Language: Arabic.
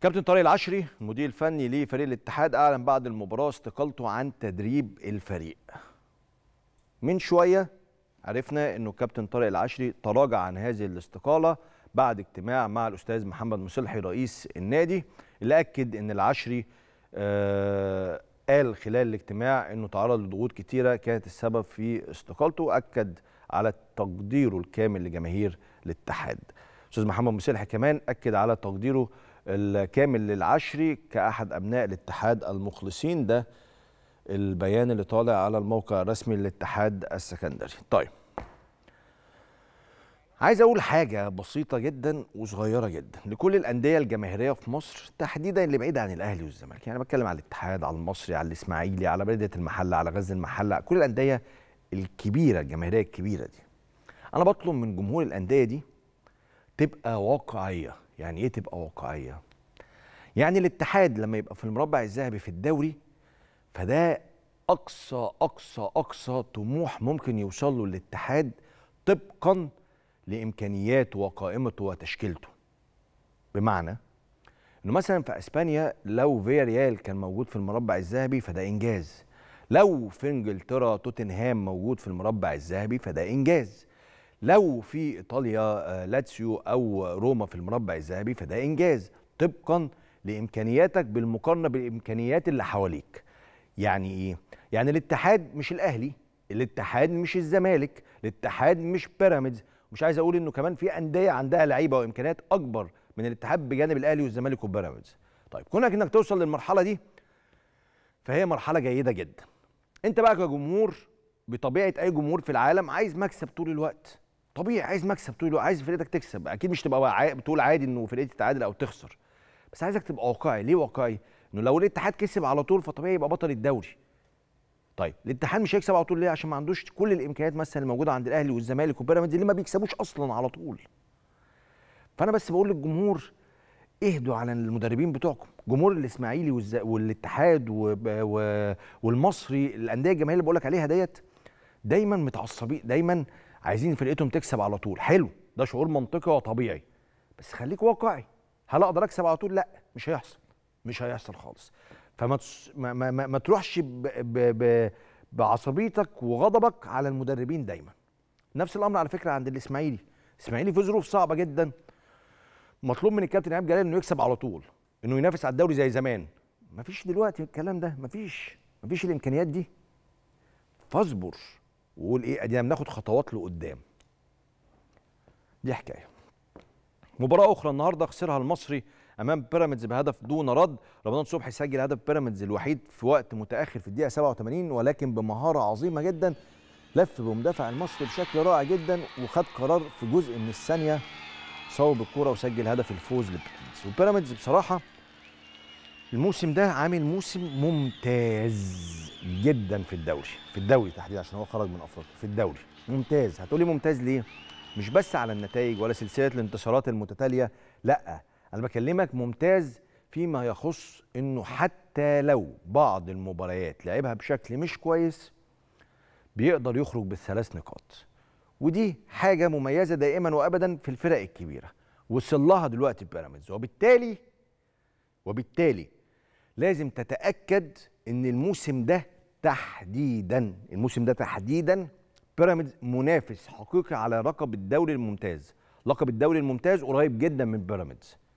كابتن طارق العشري المدير الفني لفريق الاتحاد اعلن بعد المباراه استقالته عن تدريب الفريق من شويه عرفنا انه كابتن طارق العشري تراجع عن هذه الاستقاله بعد اجتماع مع الاستاذ محمد مصلحي رئيس النادي اللي اكد ان العشري آه قال خلال الاجتماع انه تعرض لضغوط كثيره كانت السبب في استقالته واكد على تقديره الكامل لجماهير الاتحاد استاذ محمد مصلحي كمان اكد على تقديره الكامل للعشري كأحد أبناء الاتحاد المخلصين ده البيان اللي طالع على الموقع الرسمي للاتحاد السكندري طيب عايز اقول حاجه بسيطه جدا وصغيره جدا لكل الانديه الجماهيريه في مصر تحديدا اللي بعيده عن الاهلي والزمالك يعني بتكلم على الاتحاد على المصري على الاسماعيلي على بلديه المحله على غزل المحله كل الانديه الكبيره الجماهيريه الكبيره دي انا بطلب من جمهور الانديه دي تبقى واقعيه يعني ايه تبقى واقعيه يعني الاتحاد لما يبقى في المربع الذهبي في الدوري فده اقصى اقصى اقصى طموح ممكن يوصل له الاتحاد طبقا لامكانياته وقائمته وتشكيلته بمعنى انه مثلا في اسبانيا لو فيا ريال كان موجود في المربع الذهبي فده انجاز لو في انجلترا توتنهام موجود في المربع الذهبي فده انجاز لو في ايطاليا آه، لاتسيو او روما في المربع الذهبي فده انجاز طبقا لامكانياتك بالمقارنه بالامكانيات اللي حواليك يعني ايه يعني الاتحاد مش الاهلي الاتحاد مش الزمالك الاتحاد مش بيراميدز مش عايز اقول انه كمان في انديه عندها لعيبه وامكانيات اكبر من الاتحاد بجانب الاهلي والزمالك وبيراميدز طيب كونك انك توصل للمرحله دي فهي مرحله جيده جدا انت بقى كجمهور بطبيعه اي جمهور في العالم عايز مكسب طول الوقت طبيعي عايز مكسب طول عايز فرقتك تكسب اكيد مش تبقى بتقول عادي انه فرقتي تتعادل او تخسر بس عايزك تبقى واقعي ليه واقعي انه لو الاتحاد كسب على طول فطبيعي يبقى بطل الدوري طيب الاتحاد مش هيكسب على طول ليه عشان ما عندوش كل الامكانيات مثلا الموجوده عند الاهلي والزمالك وبيراميدز اللي ما بيكسبوش اصلا على طول فانا بس بقول للجمهور اهدوا على المدربين بتوعكم جمهور الاسماعيلي والاتحاد والمصري الانديه الجماهيريه اللي بقول لك عليها ديت دايما متعصبين دايما عايزين فرقتهم تكسب على طول حلو ده شعور منطقي وطبيعي بس خليك واقعي هل اقدر اكسب على طول لا مش هيحصل مش هيحصل خالص فما تس... ما, ما, ما تروحش ب... ب... ب... بعصبيتك وغضبك على المدربين دايما نفس الامر على فكره عند الاسماعيلي الاسماعيلي في ظروف صعبه جدا مطلوب من الكابتن ايهاب جلال انه يكسب على طول انه ينافس على الدوري زي زمان مفيش دلوقتي الكلام ده مفيش مفيش الامكانيات دي فاصبر وقول ايه ادينا بناخد خطوات لقدام دي حكايه مباراه اخرى النهارده خسرها المصري امام بيراميدز بهدف دون رد رمضان صبحي سجل هدف بيراميدز الوحيد في وقت متاخر في الدقيقه 87 ولكن بمهاره عظيمه جدا لف بمدافع المصري بشكل رائع جدا وخد قرار في جزء من الثانيه صوب الكوره وسجل هدف الفوز لبيراميدز وبيراميدز بصراحه الموسم ده عامل موسم ممتاز جدا في الدوري في الدوري تحديدا عشان هو خرج من افريقيا في الدوري ممتاز هتقولي ممتاز ليه مش بس على النتائج ولا سلسله الانتصارات المتتاليه لا انا بكلمك ممتاز فيما يخص انه حتى لو بعض المباريات لعبها بشكل مش كويس بيقدر يخرج بالثلاث نقاط ودي حاجه مميزه دائما وابدا في الفرق الكبيره وصل لها دلوقتي بيراميدز وبالتالي وبالتالي لازم تتاكد ان الموسم ده تحديدا الموسم ده تحديدا بيراميدز منافس حقيقي على لقب الدوري الممتاز لقب الدوري الممتاز قريب جدا من بيراميدز